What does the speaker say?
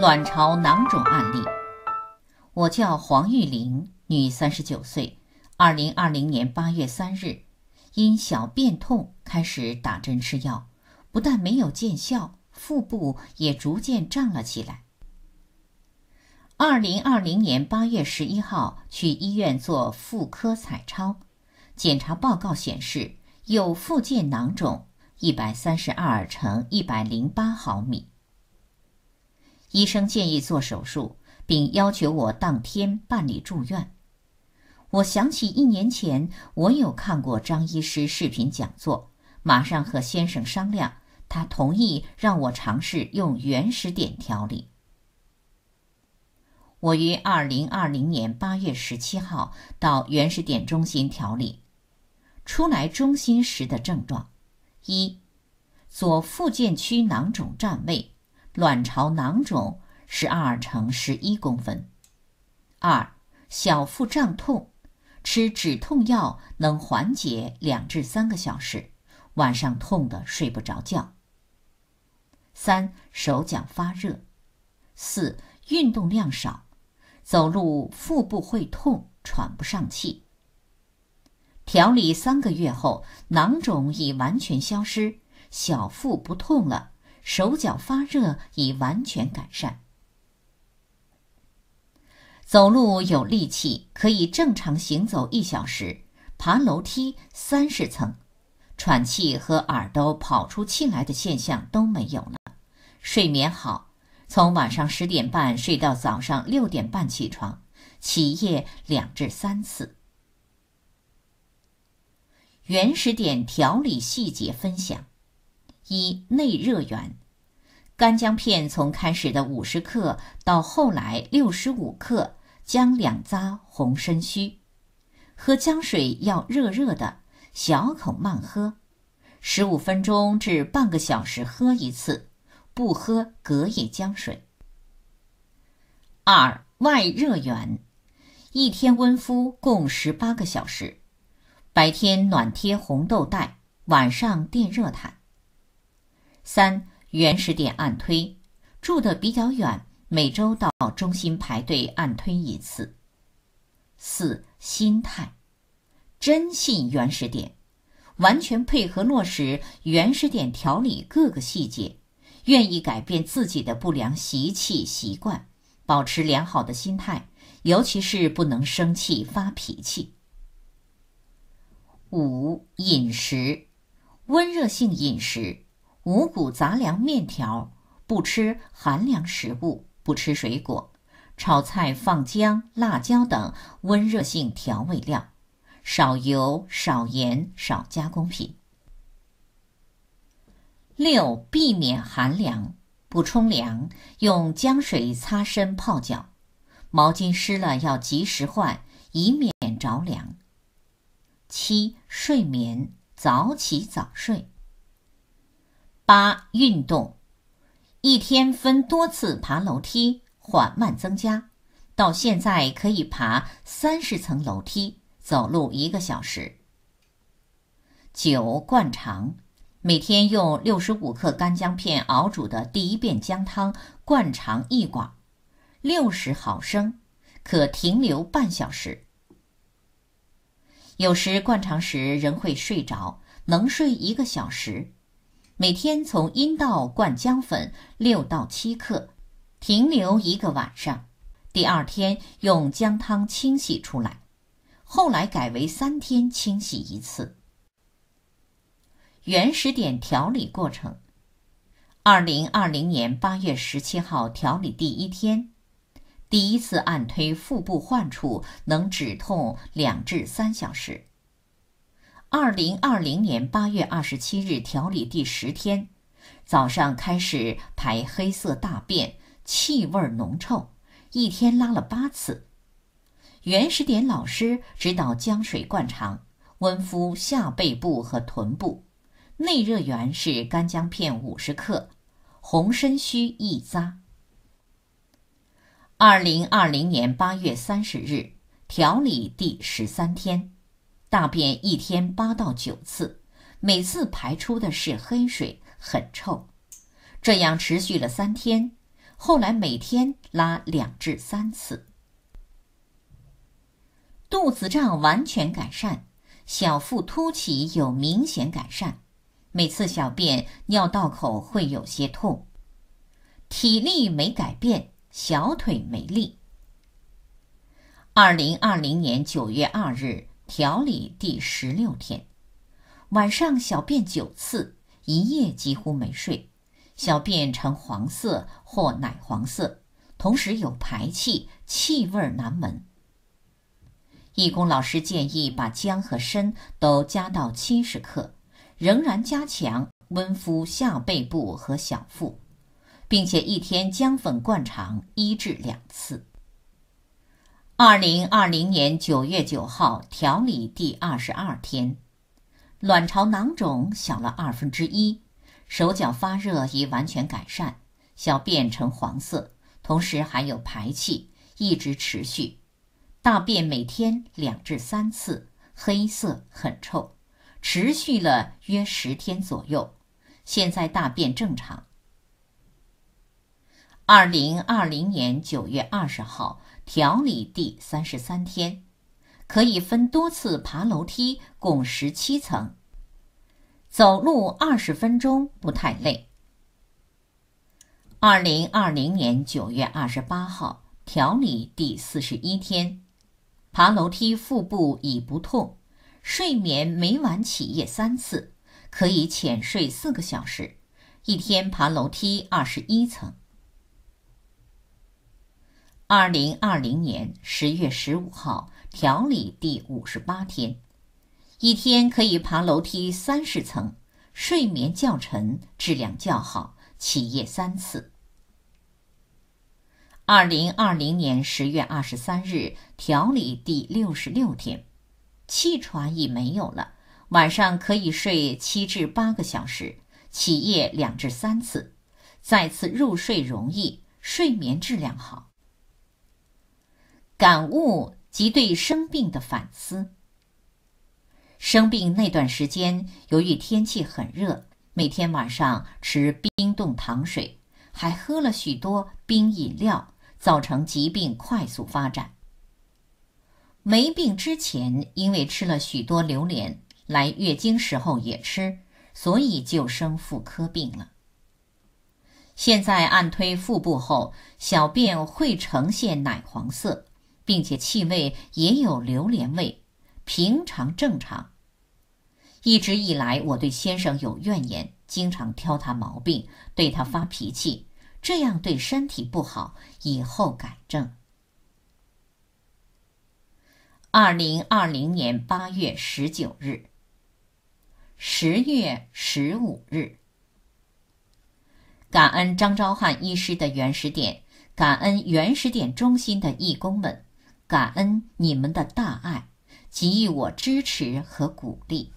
卵巢囊肿案例，我叫黄玉玲，女，三十九岁。二零二零年八月三日，因小便痛开始打针吃药，不但没有见效，腹部也逐渐胀了起来。二零二零年八月十一号去医院做妇科彩超，检查报告显示有附件囊肿，一百三十二乘一百零八毫米。医生建议做手术，并要求我当天办理住院。我想起一年前我有看过张医师视频讲座，马上和先生商量，他同意让我尝试用原始点调理。我于二零二零年八月十七号到原始点中心调理，出来中心时的症状：一、左附件区囊肿占位。卵巢囊肿十二乘十一公分，二小腹胀痛，吃止痛药能缓解两至三个小时，晚上痛得睡不着觉。三手脚发热，四运动量少，走路腹部会痛，喘不上气。调理三个月后，囊肿已完全消失，小腹不痛了。手脚发热已完全改善，走路有力气，可以正常行走一小时，爬楼梯三十层，喘气和耳朵跑出气来的现象都没有了，睡眠好，从晚上十点半睡到早上六点半起床，起夜两至三次。原始点调理细节分享。一内热源，干姜片从开始的五十克到后来六十五克，姜两扎，红参须。喝姜水要热热的，小口慢喝，十五分钟至半个小时喝一次，不喝隔夜姜水。二外热源，一天温敷共十八个小时，白天暖贴红豆袋，晚上电热毯。三原始点按推，住的比较远，每周到中心排队按推一次。四心态，真信原始点，完全配合落实原始点调理各个细节，愿意改变自己的不良习气习惯，保持良好的心态，尤其是不能生气发脾气。五饮食，温热性饮食。五谷杂粮面条，不吃寒凉食物，不吃水果，炒菜放姜、辣椒等温热性调味料，少油、少盐、少加工品。六、避免寒凉，不冲凉，用姜水擦身、泡脚，毛巾湿了要及时换，以免着凉。七、睡眠，早起早睡。八运动，一天分多次爬楼梯，缓慢增加，到现在可以爬三十层楼梯，走路一个小时。九灌肠，每天用六十五克干姜片熬煮的第一遍姜汤灌肠一管，六十毫升，可停留半小时。有时灌肠时人会睡着，能睡一个小时。每天从阴道灌姜粉六到七克，停留一个晚上，第二天用姜汤清洗出来。后来改为三天清洗一次。原始点调理过程，二零二零年八月十七号调理第一天，第一次按推腹部患处能止痛两至三小时。二零二零年八月二十七日，调理第十天，早上开始排黑色大便，气味浓臭，一天拉了八次。原始点老师指导姜水灌肠，温敷下背部和臀部，内热源是干姜片五十克，红参须一扎。二零二零年八月三十日，调理第十三天。大便一天八到九次，每次排出的是黑水，很臭。这样持续了三天，后来每天拉两至三次，肚子胀完全改善，小腹凸起有明显改善，每次小便尿道口会有些痛，体力没改变，小腿没力。二零二零年九月二日。调理第十六天，晚上小便九次，一夜几乎没睡，小便呈黄色或奶黄色，同时有排气，气味难闻。义工老师建议把姜和参都加到七十克，仍然加强温敷下背部和小腹，并且一天姜粉灌肠一至两次。二零二零年九月九号，调理第二十二天，卵巢囊肿小了二分之一，手脚发热已完全改善，小便呈黄色，同时还有排气，一直持续，大便每天两至三次，黑色很臭，持续了约十天左右，现在大便正常。二零二零年九月二十号。调理第三十三天，可以分多次爬楼梯，共十七层，走路二十分钟不太累。二零二零年九月二十八号，调理第四十一天，爬楼梯腹部已不痛，睡眠每晚起夜三次，可以浅睡四个小时，一天爬楼梯二十一层。二零二零年十月十五号，调理第五十八天，一天可以爬楼梯三十层，睡眠较沉，质量较好，起夜三次。二零二零年十月二十三日，调理第六十六天，气喘已没有了，晚上可以睡七至八个小时，起夜两至三次，再次入睡容易，睡眠质量好。感悟及对生病的反思。生病那段时间，由于天气很热，每天晚上吃冰冻糖水，还喝了许多冰饮料，造成疾病快速发展。没病之前，因为吃了许多榴莲，来月经时候也吃，所以就生妇科病了。现在按推腹部后，小便会呈现奶黄色。并且气味也有榴莲味，平常正常。一直以来我对先生有怨言，经常挑他毛病，对他发脾气，这样对身体不好，以后改正。二零二零年八月十九日，十月十五日，感恩张昭汉医师的原始点，感恩原始点中心的义工们。感恩你们的大爱，给予我支持和鼓励。